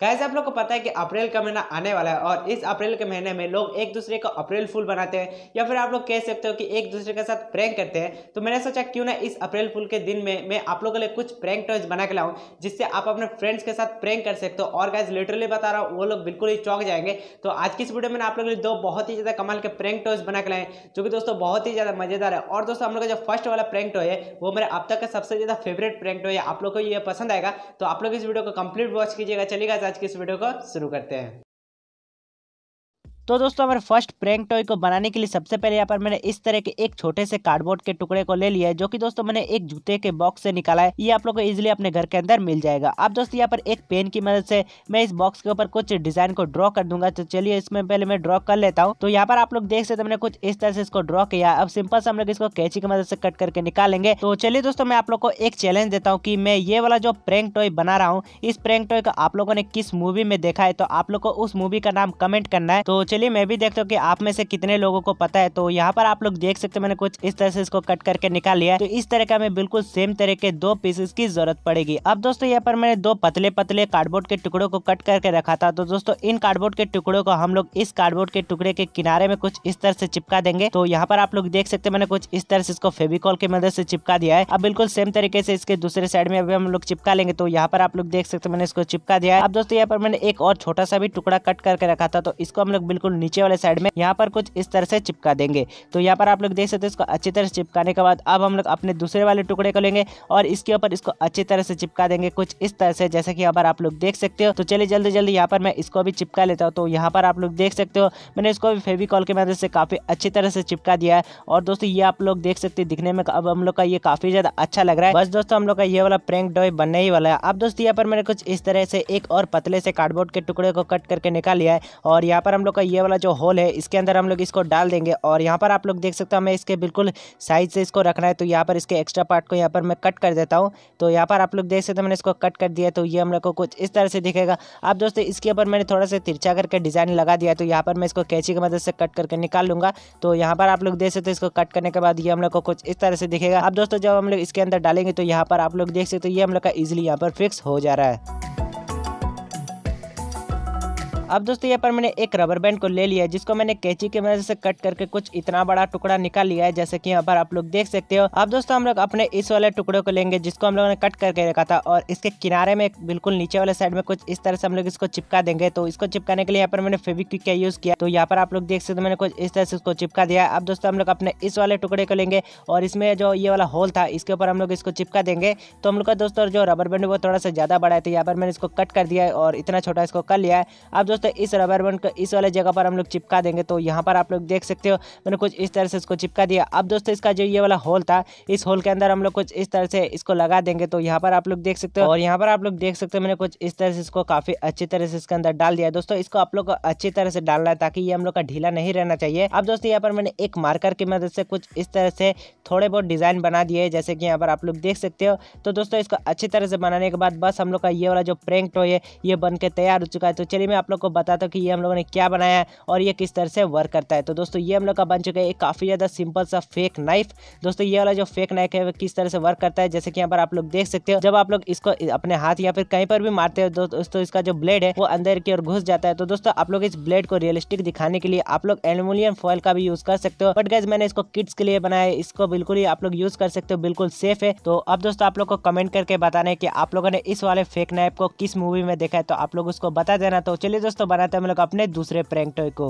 कैसे आप लोग को पता है कि अप्रैल का महीना आने वाला है और इस अप्रैल के महीने में लोग एक दूसरे को अप्रैल फूल बनाते हैं या फिर आप लोग कह सकते हो कि एक दूसरे के साथ प्रैंक करते हैं तो मैंने सोचा क्यों ना इस अप्रैल फूल के दिन में मैं आप लोगों के लिए कुछ प्रैंक टॉयज बना के लाऊं जिससे आप अपने फ्रेंड्स के साथ प्रैंक कर सकते हो और गैस लिटरली बता रहा हूँ वो लोग बिल्कुल ही चौक जाएंगे तो आज की इस वीडियो में आप लोगों के लिए दो बहुत ही ज़्यादा कमाल के प्रैंक टॉयज बना के लाएँ जो कि दोस्तों बहुत ही ज़्यादा मज़ेदार है और दोस्तों हम लोग का जो फर्स्ट वाला प्रैंक टॉय है वो मेरा अब तक का सबसे ज़्यादा फेवरेट प्रैंक टॉय है आप लोग को ये पसंद आएगा तो आप लोग इस वीडियो को कंप्लीट वॉच कीजिएगा चलेगा आज के इस वीडियो को शुरू करते हैं तो दोस्तों हमारे फर्स्ट प्रैंक टॉय को बनाने के लिए सबसे पहले यहाँ पर मैंने इस तरह के एक छोटे से कार्डबोर्ड के टुकड़े को ले लिया है जो कि दोस्तों मैंने एक जूते के बॉक्स से निकाला है ये आप लोग को इजिली अपने घर के अंदर मिल जाएगा अब दोस्तों यहाँ पर एक पेन की मदद से मैं इस बॉक्स के ऊपर कुछ डिजाइन को ड्रॉ कर दूंगा तो चलिए इसमें पहले मैं ड्रॉ कर लेता हूँ तो यहाँ पर आप लोग देख सकते मैंने कुछ इस तरह से इसको ड्रॉ किया अब सिंपल से हम लोग इसको कैची की मदद से कट करके निकालेंगे तो चलिए दोस्तों मैं आप लोग को एक चैलेंज देता हूँ की मैं ये वाला जो प्रैंक टॉय बना रहा हूँ इस प्रैंक टॉय को आप लोगों ने किस मूवी में देखा है तो आप लोग को उस मूवी का नाम कमेंट करना है तो चलिए चलिए मैं भी देखता हूँ कि आप में से कितने लोगों को पता है तो यहाँ पर आप लोग देख सकते हैं मैंने कुछ इस तरह से इसको कट करके निकाल लिया तो इस तरह का हमें बिल्कुल सेम तरह के दो पीसेस की जरूरत पड़ेगी अब दोस्तों यहाँ पर मैंने दो पतले पतले कार्डबोर्ड के टुकड़ों को कट करके रखा था तो दोस्तों इन कार्डबोर्ड के टुकड़ों को हम लोग इस कार्डबोर्ड के टुकड़े के किनारे में कुछ इस तरह से चिपका देंगे तो यहाँ पर आप लोग देख सकते हैं मैंने कुछ इस तरह से इसको फेविकॉल की मदद से चिपका दिया है अब बिल्कुल सेम तरीके से इसके दूसरे साइड में अभी हम लोग चिपका लेंगे तो यहाँ पर आप लोग देख सकते मैंने इसको चिपका दिया है अब दोस्तों यहाँ पर मैंने एक और छोटा सा भी टुकड़ा कट करके रखा था तो इसको हम लोग बिल्कुल बिल्कुल नीचे वाले साइड में यहाँ पर कुछ इस तरह से चिपका देंगे तो यहाँ पर आप लोग देख सकते हो इसको अच्छी तरह से चिपकाने के बाद अब हम लोग अपने दूसरे वाले टुकड़े को लेंगे और इसके ऊपर इसको अच्छी तरह से चिपका देंगे कुछ इस तरह से जैसे कि यहाँ पर आप लोग देख सकते हो तो चलिए जल्दी जल्दी यहाँ पर मैं इसको भी चिपका लेता हूँ तो यहाँ पर आप लोग देख सकते हो मैंने इसको भी फेविकॉल के मदद से काफ़ी अच्छी तरह से चिपका दिया है और दोस्तों ये आप लोग देख सकते हैं दिखने में अब हम लोग का ये काफ़ी ज़्यादा अच्छा लग रहा है बस दोस्तों हम लोग का ये वाला प्रैंक डॉय बनने ही वाला है अब दोस्तों यहाँ पर मैंने कुछ इस तरह से एक और पतले से कार्डबोर्ड के टुकड़े को कट करके निकाल लिया है और यहाँ पर हम लोग का ये ये वाला जो होल है इसके अंदर हम लोग इसको डाल देंगे और यहाँ पर आप लोग देख सकते हो हमें इसके बिल्कुल साइज से इसको रखना है तो यहाँ पर इसके एक्स्ट्रा पार्ट को यहाँ पर मैं कट कर देता हूँ तो यहाँ पर आप लोग देख सकते हो मैंने इसको कट कर दिया तो ये हम लोग को कुछ इस तरह से दिखेगा आप दोस्तों इसके ऊपर मैंने थोड़ा सा तिरछा करके डिज़ाइन लगा दिया तो यहाँ पर मैं इसको कैची की मदद से कट करके निकाल लूँगा तो यहाँ पर आप लोग देख सकते हो इसको कट करने के बाद ये हम लोग को कुछ इस तरह से दिखेगा अब दोस्तों जब हम लोग इसके अंदर डालेंगे तो यहाँ पर आप लोग देख सकते हो ये हम लोग का ईजिली यहाँ पर फिक्स हो जा रहा है अब दोस्तों यहाँ पर मैंने एक रबर बैंड को ले लिया है जिसको मैंने कैची की मदद से कट करके कुछ इतना बड़ा टुकड़ा निकाल लिया है जैसे कि यहाँ पर आप लोग देख सकते हो अब दोस्तों हम लोग अपने इस वाले टुकड़े को लेंगे जिसको हम लोगों ने कट करके रखा था और इसके किनारे में बिल्कुल नीचे वाले साइड में कुछ इस तरह से हम लोग इसको चिपका देंगे तो इसको चिपकाने के लिए यहाँ पर मैंने फेविक्विक का यूज किया तो यहाँ पर आप लोग देख सकते हो मैंने कुछ इस तरह से इसको चिपका दिया अब दोस्तों हम लोग अपने इस वाले टुकड़े को लेंगे और इसमें जो ये वाला होल था इसके ऊपर हम लोग इसको चिपका देंगे तो हम लोग का दोस्तों जो रबर बैंड वो थोड़ा सा ज्यादा बड़ा है तो यहाँ पर मैंने इसको कट कर दिया है और इतना छोटा इसको कर लिया है अब दोस्तों दोस्तों इस रबर बैंड को इस वाले जगह पर हम लोग चिपका देंगे तो यहाँ पर आप लोग देख सकते हो मैंने कुछ इस तरह से इसको चिपका दिया अब दोस्तों इसका जो ये वाला होल था इस होल के अंदर हम लोग कुछ इस तरह से इसको लगा देंगे तो यहाँ पर आप लोग देख सकते हो और यहाँ पर आप लोग देख सकते हो मैंने कुछ इस तरह से इसको काफी अच्छी तरह से इसके अंदर डाल दिया दोस्तों इसको आप लोग को अच्छी तरह से डालना है ताकि ये हम लोग का ढीला नहीं रहना चाहिए अब दोस्तों यहाँ पर मैंने एक मार्कर की मदद से कुछ इस तरह से थोड़े बहुत डिजाइन बना दिए जैसे कि यहाँ पर आप लोग देख सकते हो तो दोस्तों इसको अच्छी तरह से बनाने के बाद बस हम लोग का ये वाला जो प्रेंक टॉय है ये बन तैयार हो चुका है तो चलिए मैं आप लोग को आपको बताता हूँ कि ये हम लोगों ने क्या बनाया है और ये किस तरह से वर्क करता है तो दोस्तों ये हम लोग का बन चुका है एक काफ़ी ज़्यादा सिंपल सा फेक नाइफ दोस्तों ये वाला जो फेक नाइफ है वो किस तरह से वर्क करता है जैसे कि यहाँ पर आप लोग देख सकते हो जब आप लोग इसको अपने हाथ या फिर कहीं पर भी मारते हो दोस्तों इसका जो ब्लेड है वो अंदर की ओर घुस जाता है तो दोस्तों आप लोग इस ब्लेड को रियलिस्टिक दिखाने के लिए आप लोग एलुमिनियम फॉयल का भी यूज कर सकते हो बट गैस मैंने इसको किड्स के लिए बनाया इसको बिल्कुल ही आप लोग यूज कर सकते हो बिल्कुल सेफ है तो अब दोस्तों आप लोग को कमेंट करके बताना है कि आप लोगों ने इस वाले फेक नाइफ को किस मूवी में देखा है तो आप लोग उसको बता देना तो चलिए दोस्तों दोस्तों बनाते हैं हम लोग अपने दूसरे प्रैंक टॉय को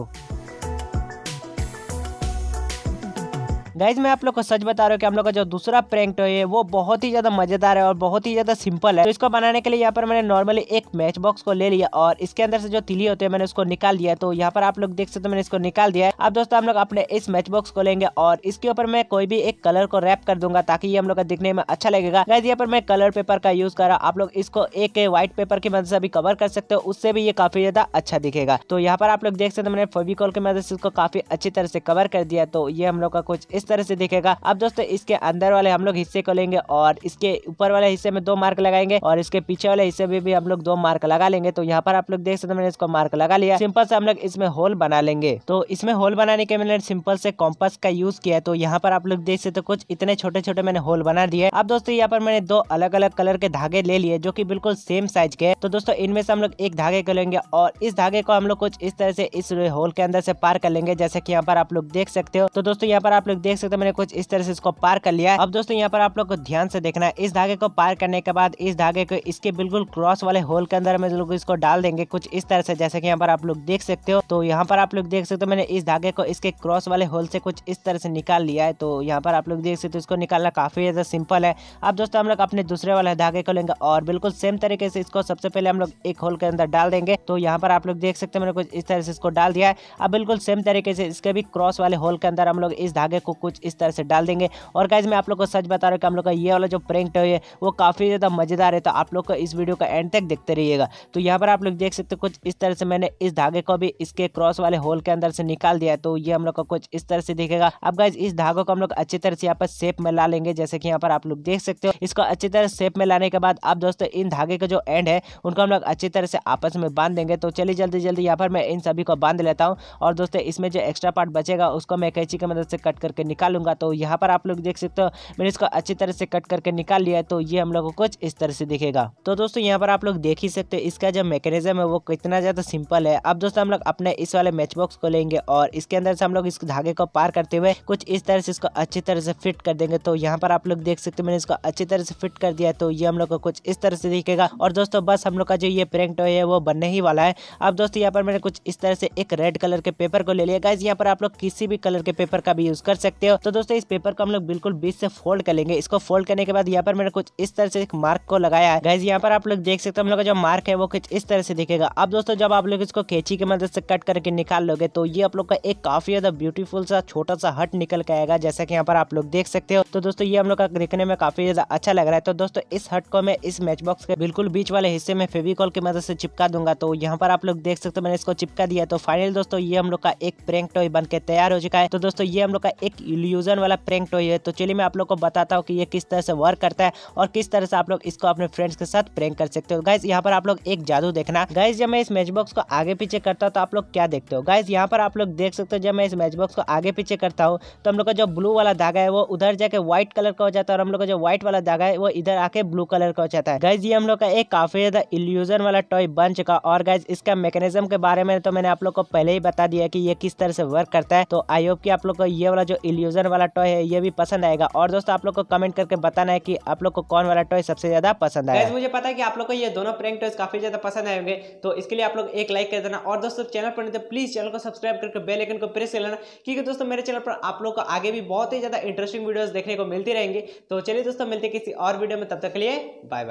गाइज मैं आप लोग को सच बता रहा हूँ कि हम लोग का जो दूसरा प्रैंक टॉय है वो बहुत ही ज़्यादा मज़ेदार है और बहुत ही ज़्यादा सिंपल है तो इसको बनाने के लिए यहाँ पर मैंने नॉर्मली एक मैच बॉक्स को ले लिया और इसके अंदर से जो तिली होते हैं मैंने उसको निकाल दिया तो यहाँ पर आप लोग देख सकते हो मैंने इसको निकाल दिया है अब दोस्तों हम लोग अपने इस मैच बॉक्स को लेंगे और इसके ऊपर मैं कोई भी एक कलर को रैप कर दूंगा ताकि ये हम लोग का दिखने में अच्छा लगेगा गाइज यहाँ पर मैं कलर पेपर का यूज कर रहा हूँ आप लोग इसको एक व्हाइट पेपर की मदद से भी कवर कर सकते हो उससे भी ये काफी ज्यादा अच्छा दिखेगा तो यहाँ पर आप लोग देख सकते हो मैंने फेविकॉल की मदद से इसको काफी अच्छी तरह से कवर कर दिया तो ये हम लोग का कुछ इस तरह से दिखेगा अब दोस्तों इसके अंदर वाले हम लोग हिस्से को लेंगे और इसके ऊपर वाले हिस्से में दो मार्क लगाएंगे और इसके पीछे वाले हिस्से में भी हम लोग दो मार्क लगा लेंगे तो यहाँ पर आप लोग देख सकते मैंने इसको मार्क लगा लिया सिंपल से हम लोग इसमें होल बना लेंगे तो इसमें होल बनाने के मैंने सिंपल से कॉम्पस का यूज किया तो यहाँ पर आप लोग देख सकते कुछ इतने छोटे छोटे मैंने होल बना दिए अब दोस्तों यहाँ पर मैंने दो अलग अलग कलर के धागे ले लिए जो की बिल्कुल सेम साइज के तो दोस्तों इनमें से हम लोग एक धागे को लेंगे और इस धागे को हम लोग कुछ इस तरह से इस होल के अंदर से पार कर लेंगे जैसे की यहाँ पर आप लोग देख सकते हो तो दोस्तों यहाँ पर आप लोग देख सकते मैंने कुछ इस तरह से इसको पार कर लिया अब दोस्तों यहाँ पर आप लोग को ध्यान से देखना है इस धागे को पार करने के बाद इस धागे को इसके बिल्कुल क्रॉस वाले होल के अंदर में लोग इसको डाल देंगे कुछ इस तरह से जैसे कि यहाँ पर आप लोग देख सकते हो तो यहाँ पर आप लोग देख सकते हो मैंने इस धागे को इसके क्रॉस वाले होल से कुछ इस तरह से निकाल लिया है तो यहाँ पर आप लोग देख सकते हो इसको निकालना काफी ज्यादा सिंपल है अब दोस्तों हम लोग अपने दूसरे वाले धागे को लेंगे और बिल्कुल सेम तरीके से इसको सबसे पहले हम लोग एक होल के अंदर डाल देंगे तो यहाँ पर आप लोग देख सकते हो मैंने कुछ इस तरह से इसको डाल दिया है अब बिल्कुल सेम तरीके से इसके भी क्रॉस वाले होल के अंदर हम लोग इस धागे को कुछ इस तरह से डाल देंगे और गाइज मैं आप लोग को सच बता रहा हूँ कि हम लोग का ये वाला जो प्रैंक है वो काफ़ी ज़्यादा मज़ेदार है तो आप लोग को इस वीडियो का एंड तक देखते रहिएगा तो यहाँ पर आप लोग देख सकते हो कुछ इस तरह से मैंने इस धागे को भी इसके क्रॉस वाले होल के अंदर से निकाल दिया तो ये हम लोग का कुछ इस तरह से दिखेगा अब गाइज इस धागों को हम लोग अच्छी तरह से यहाँ पर सेप में ला लेंगे जैसे कि यहाँ पर आप लोग देख सकते हो इसको अच्छी तरह सेप में लाने के बाद अब दोस्तों इन धागे का जो एंड है उनको हम लोग अच्छी तरह से आपस में बांध देंगे तो चलिए जल्दी जल्दी यहाँ पर मैं इन सभी को बांध लेता हूँ और दोस्तों इसमें जो एक्स्ट्रा पार्ट बचेगा उसको मैं कैची की मदद से कट करके निकालूंगा तो यहाँ पर आप लोग देख सकते हो मैंने इसको अच्छी तरह से कट करके निकाल लिया तो ये हम लोग को कुछ इस तरह से दिखेगा तो दोस्तों यहाँ पर आप लोग देख ही सकते हो इसका जो मैकेनिज्म है वो कितना ज़्यादा सिंपल है अब दोस्तों हम लोग अपने इस वाले मैच बॉक्स को लेंगे और इसके अंदर से हम लोग इस धागे को पार करते हुए कुछ इस तरह से इसको अच्छी तरह से फिट कर देंगे तो यहाँ पर आप लोग देख सकते हो मैंने इसको अच्छी तरह से फिट कर दिया तो ये हम लोग को कुछ इस तरह से दिखेगा और दोस्तों बस हम लोग का जो ये प्रिंट टॉय है वो बनने ही वाला है अब दोस्तों यहाँ पर मैंने कुछ इस तरह से एक रेड कलर के पेपर को ले लिया गाइज यहाँ पर आप लोग किसी भी कलर के पेपर का भी यूज़ कर सकते सकते हो तो दोस्तों इस पेपर को हम लोग बिल्कुल बीच से फोल्ड कर लेंगे इसको फोल्ड करने के बाद यहाँ पर मैंने कुछ इस तरह से एक मार्क को लगाया है गैस यहाँ पर आप लोग देख सकते हो हम लोग का जो मार्क है वो कुछ इस तरह से दिखेगा अब दोस्तों जब आप लोग इसको खेची की मदद से कट करके निकाल लोगे तो ये आप लोग का एक काफी ज्यादा ब्यूटीफुल सा छोटा सा हट निकल के आएगा जैसा की यहाँ पर आप लोग देख सकते हो तो दोस्तों ये हम लोग का देखने में काफी ज्यादा अच्छा लग रहा है तो दोस्तों इस हट को मैं इस मैच बॉक्स के बिल्कुल बीच वाले हिस्से में फेविकॉल की मदद से चिपका दूंगा तो यहाँ पर आप लोग देख सकते हो मैंने इसको चिपका दिया तो फाइनल दोस्तों ये हम लोग का एक प्रैंक टॉय बन के तैयार हो चुका है तो दोस्तों ये हम लोग का एक इल्यूजन वाला प्रैंक टॉय है तो चलिए मैं आप लोग को बताता हूँ कि ये किस तरह से वर्क करता है और किस तरह से आप लोग इसको अपने फ्रेंड्स के साथ प्रैंक कर सकते हो गाइज यहाँ पर आप लोग एक जादू देखना गाइज जब मैं इस मैच बॉक्स को आगे पीछे करता हूँ तो आप लोग क्या देखते हो गाइज यहाँ पर आप लोग देख सकते हो जब मैं इस मैच बॉक्स को आगे पीछे करता हूँ तो हम लोग का जो ब्लू वाला धागा है वो उधर जाके व्हाइट कलर का हो जाता है और हम लोग का जो व्हाइट वाला धागा है वो इधर आके ब्लू कलर का हो जाता है गाइज ये हम लोग का एक काफी ज्यादा इल्यूजन वाला टॉय बन चुका और गाइज इसका मैकेनिज्म के बारे में तो मैंने आप लोग को पहले ही बता दिया कि ये किस तरह से वर्क करता है तो आई होप कि आप लोग को ये वाला जो इल्यूजन इल्यूजन वाला टॉय है ये भी पसंद आएगा और दोस्तों आप लोग को कमेंट करके बताना है कि आप लोग को कौन वाला टॉय सबसे ज्यादा पसंद आया मुझे पता है कि आप लोग को ये दोनों प्रैंक टॉयज काफी ज्यादा पसंद आएंगे तो इसके लिए आप लोग एक लाइक कर देना और दोस्तों चैनल पर नहीं तो प्लीज चैनल को सब्सक्राइब करके बेल आइकन को प्रेस कर लेना क्योंकि दोस्तों मेरे चैनल पर आप लोग को आगे भी बहुत ही ज्यादा इंटरेस्टिंग वीडियोस देखने को मिलती रहेंगी तो चलिए दोस्तों मिलते किसी और वीडियो में तब तक के लिए बाय बाय